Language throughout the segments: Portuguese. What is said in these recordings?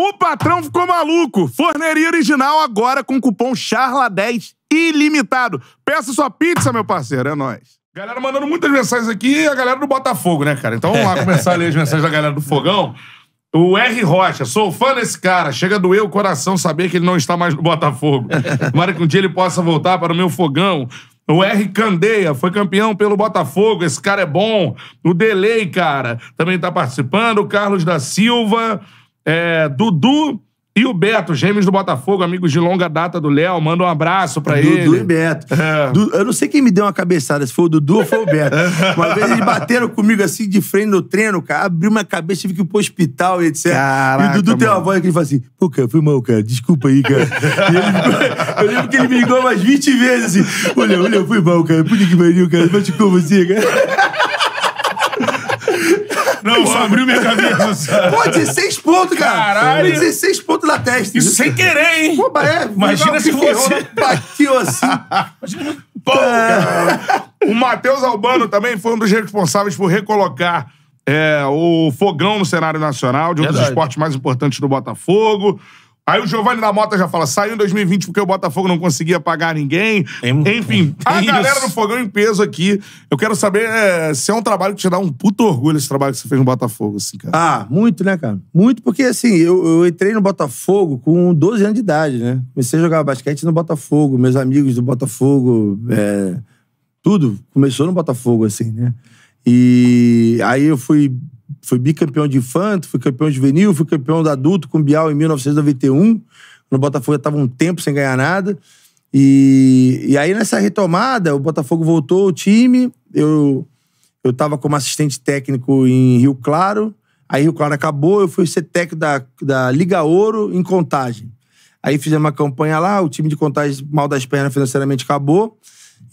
O patrão ficou maluco. Forneria original agora com cupom CHARLA10 ilimitado. Peça sua pizza, meu parceiro. É nóis. Galera mandando muitas mensagens aqui a galera do Botafogo, né, cara? Então vamos lá começar a ler as mensagens da galera do Fogão. O R. Rocha, sou fã desse cara. Chega a doer o coração saber que ele não está mais no Botafogo. Tomara que um dia ele possa voltar para o meu fogão. O R. Candeia foi campeão pelo Botafogo. Esse cara é bom. O Delay, cara, também está participando. O Carlos da Silva. É, Dudu e o Beto, gêmeos do Botafogo, amigos de longa data do Léo, manda um abraço pra Dudu ele. Dudu e Beto. É. Du, eu não sei quem me deu uma cabeçada, se foi o Dudu ou foi o Beto. uma vez eles bateram comigo assim de frente no treino, cara. Abriu minha cabeça, tive que ir pro hospital e etc. Caraca, e o Dudu mano. tem uma voz que ele fala assim: pô, cara, foi mal, cara, desculpa aí, cara. Ele, eu lembro que ele me ligou umas 20 vezes assim: olha, olha, foi mal, cara, por que pariu, cara, mas você, cara. Não, só abriu minha cabeça. Pô, 16 pontos, cara. Caralho. 16 pontos na testa. Isso sem querer, hein? Pô, é, Imagina se fosse Bateu assim. Imagina... Pô, cara. O Matheus Albano também foi um dos responsáveis por recolocar é, o fogão no cenário nacional, de um Verdade. dos esportes mais importantes do Botafogo. Aí o Giovanni da Mota já fala: saiu em 2020 porque o Botafogo não conseguia pagar ninguém. Enfim, a é galera do Fogão em peso aqui. Eu quero saber é, se é um trabalho que te dá um puto orgulho esse trabalho que você fez no Botafogo, assim, cara. Ah, muito, né, cara? Muito, porque assim, eu, eu entrei no Botafogo com 12 anos de idade, né? Comecei a jogar basquete no Botafogo, meus amigos do Botafogo, é, tudo começou no Botafogo, assim, né? E aí eu fui fui bicampeão de infanto, fui campeão juvenil, fui campeão do adulto com o Bial em 1991. No Botafogo eu tava um tempo sem ganhar nada. E, e aí nessa retomada, o Botafogo voltou o time, eu eu tava como assistente técnico em Rio Claro. Aí Rio Claro acabou, eu fui ser técnico da, da Liga Ouro em Contagem. Aí fizemos uma campanha lá, o time de Contagem mal das pernas financeiramente acabou.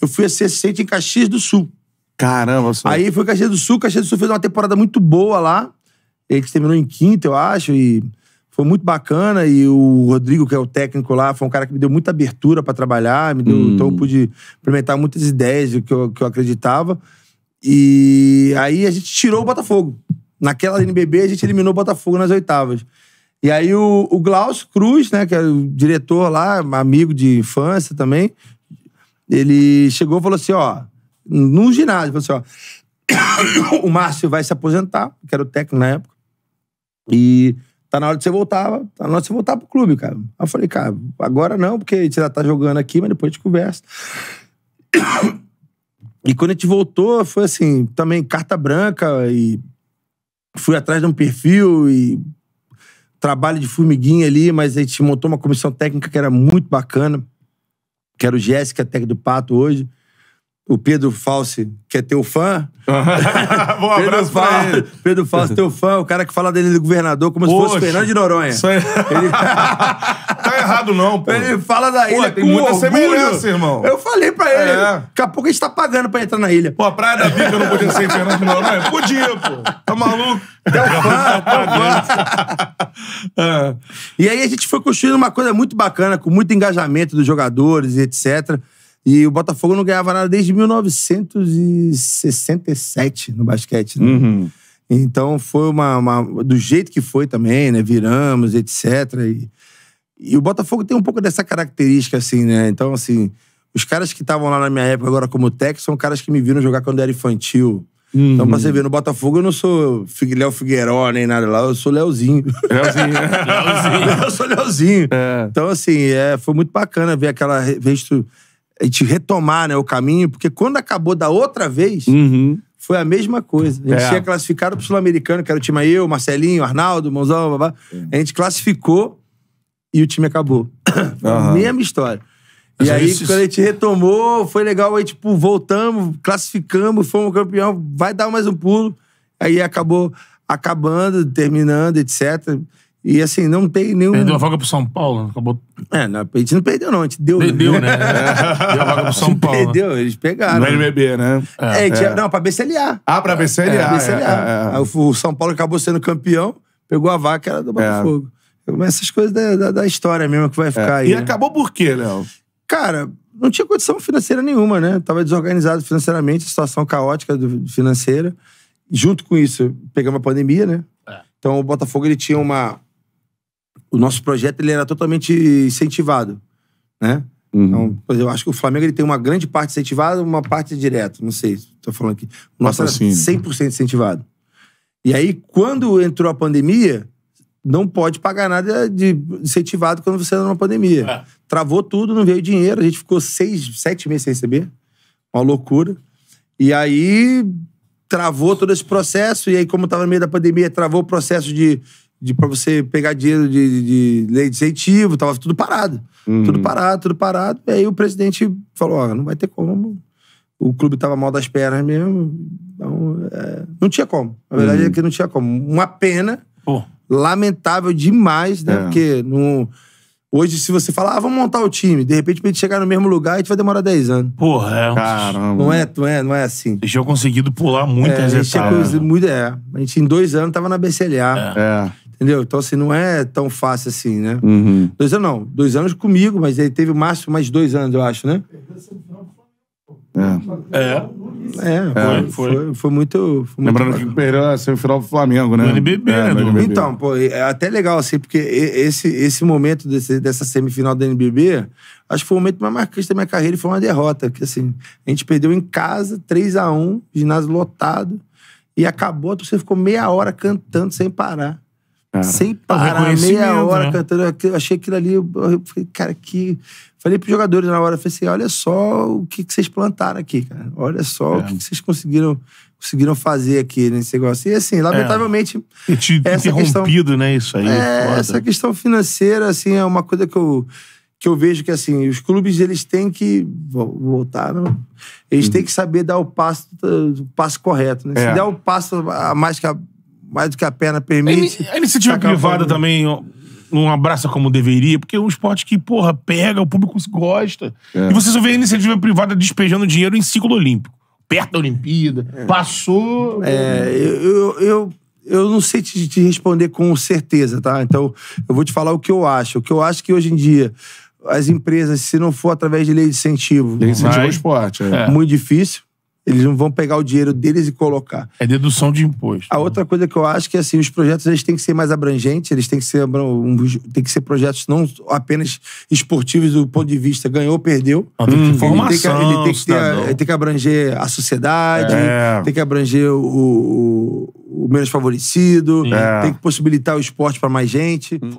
Eu fui ser assistente em Caxias do Sul. Caramba, só. Aí foi Caxias do Sul. Caxias do Sul fez uma temporada muito boa lá. Ele terminou em quinto, eu acho, e foi muito bacana. E o Rodrigo, que é o técnico lá, foi um cara que me deu muita abertura para trabalhar. Me deu, hum. Então eu pude implementar muitas ideias que eu, que eu acreditava. E aí a gente tirou o Botafogo. Naquela NBB, a gente eliminou o Botafogo nas oitavas. E aí o, o Glaucio Cruz, né, que é o diretor lá, amigo de infância também, ele chegou e falou assim, ó, no ginásio. Falou assim, ó, o Márcio vai se aposentar, que era o técnico na época, e tá na hora de você voltar, tá na hora de você voltar pro clube, cara. Aí eu falei, cara, agora não, porque você já tá jogando aqui, mas depois a gente conversa. E quando a gente voltou, foi assim, também carta branca e fui atrás de um perfil e trabalho de formiguinha ali, mas a gente montou uma comissão técnica que era muito bacana, que era o Jéssica, técnico do Pato hoje o Pedro Falsi que é teu fã. Bom, abraço Pedro, Fal... Pedro False, teu fã, o cara que fala dele do governador como Poxa, se fosse Fernando de Noronha. Isso aí... Ele... tá errado não, pô. Ele fala da ilha pô, tem muita orgulho. semelhança, irmão. Eu falei pra é. ele, é. daqui a pouco a gente tá pagando pra entrar na ilha. Pô, a Praia da eu não podia ser em Fernando de Noronha? Podia, pô. Tá maluco? Teu fã, fã. Tá é. E aí a gente foi construindo uma coisa muito bacana, com muito engajamento dos jogadores e etc., e o Botafogo não ganhava nada desde 1967 no basquete. Né? Uhum. Então foi uma, uma, Do jeito que foi também, né? Viramos, etc. E, e, o Botafogo tem um pouco dessa característica, assim, né? Então, assim, os caras que estavam lá na minha época, agora como técnico, são caras que me viram jogar quando era infantil. Uhum. Então, pra você uhum. ver, no Botafogo eu não sou Léo Figueiró nem nada lá, eu sou Leozinho. Léozinho. Leozinho. eu sou Leozinho. É. Então, assim, é, foi muito bacana ver aquela. Ver a gente retomar né, o caminho, porque quando acabou da outra vez, uhum. foi a mesma coisa. A gente é. tinha classificado pro Sul-Americano, que era o time eu, Marcelinho, Arnaldo, Monzão, babá. A gente classificou e o time acabou. Uhum. Mesma história. Mas e aí, isso... quando a gente retomou, foi legal, aí, tipo, voltamos, classificamos, fomos campeão, vai dar mais um pulo. Aí acabou acabando, terminando, etc. E assim, não tem nenhum. Perdeu a vaga pro São Paulo, né? acabou. É, não, a gente não perdeu, não, a gente deu. Né? Perdeu, né? né? deu a vaga pro São Paulo. Né? Perdeu, eles pegaram. No NBB, né? É, é, é. Não, pra BCLA. Ah, pra BCLA. É, BCLA. É, é, é. O São Paulo acabou sendo campeão, pegou a vaca, era do Botafogo. Então, essas coisas da, da, da, história mesmo que vai ficar aí. E acabou por quê, Léo? Cara, não tinha condição financeira nenhuma, né? Tava desorganizado financeiramente, situação caótica do, financeira. Junto com isso, pegamos a pandemia, né? Então o Botafogo ele tinha uma, o nosso projeto ele era totalmente incentivado, né? Uhum. Então, eu acho que o Flamengo ele tem uma grande parte incentivada uma parte direta. Não sei se estou falando aqui. O nosso era 100% incentivado. E aí, quando entrou a pandemia, não pode pagar nada de incentivado quando você anda numa pandemia. É. Travou tudo, não veio dinheiro. A gente ficou seis, sete meses sem receber. Uma loucura. E aí, travou todo esse processo. E aí, como estava no meio da pandemia, travou o processo de de para você pegar dinheiro de, de lei de incentivo, tava tudo parado. Uhum. Tudo parado, tudo parado. E aí o presidente falou: ó, não vai ter como. O clube tava mal das pernas mesmo. Então, é, não tinha como. Na verdade uhum. é que não tinha como. Uma pena. Pô. Lamentável demais, né? É. Porque Hoje, se você falar, ah, vamos montar o time, de repente pra gente chegar no mesmo lugar, a gente vai demorar 10 anos. Porra, é um... Caramba. Não é, não é, não é assim. Eles tinham conseguido pular muitas é, etapas. Né? Muito, é, a gente em dois anos tava na BCLA. É. é. Entendeu? Então, assim, não é tão fácil assim, né? Uhum. Dois anos não. Dois anos comigo, mas ele teve o máximo mais dois anos, eu acho, né? É. É. é, é. foi, foi. foi, foi muito. Foi Lembrando muito... que perdeu a semifinal do Flamengo, né? NBB, é, né? NBB. Então, pô, é até legal, assim, porque esse, esse momento desse, dessa semifinal da NBB, acho que foi o momento mais marcante da minha carreira e foi uma derrota. Porque, assim, a gente perdeu em casa, 3 a 1 ginásio lotado, e acabou, a torcida ficou meia hora cantando sem parar sem é parar, meia hora né? cantando. Eu achei aquilo ali, eu falei, cara, que. Falei pros jogadores na hora, falei assim: olha só o que, que vocês plantaram aqui, cara. Olha só é. o que, que, vocês conseguiram, conseguiram fazer aqui nesse negócio. E assim, é. lamentavelmente. É. te essa interrompido, questão, né? Isso aí. É, essa questão financeira, assim, é uma coisa que eu que eu vejo que assim os clubes eles têm que voltar não? Né? eles uhum. têm que saber dar o passo o passo correto né? se é. der o passo a mais que a mais do que a perna permite. A iniciativa é privada também não abraça como deveria, porque é um esporte que, porra, pega, o público gosta. É. E você só vê a iniciativa privada despejando dinheiro em ciclo olímpico. Perto da Olimpíada, é. passou. É, eu, eu, eu não sei te, te responder com certeza, tá? Então, eu vou te falar o que eu acho. O que eu acho que hoje em dia as empresas, se não for através de lei de incentivo. Lei de incentivo ao esporte. É. é. Muito difícil. Eles não vão pegar o dinheiro deles e colocar. É dedução de imposto. A né? outra coisa que eu acho que é assim, os projetos eles têm que ser mais abrangentes, eles têm que ser um, que ser projetos não apenas esportivos do ponto de vista ganhou, perdeu. tem informação, tem que, ele tem que abranger a sociedade, é. tem que abranger o, o, o menos favorecido, é. tem que possibilitar o esporte para mais gente. Hum.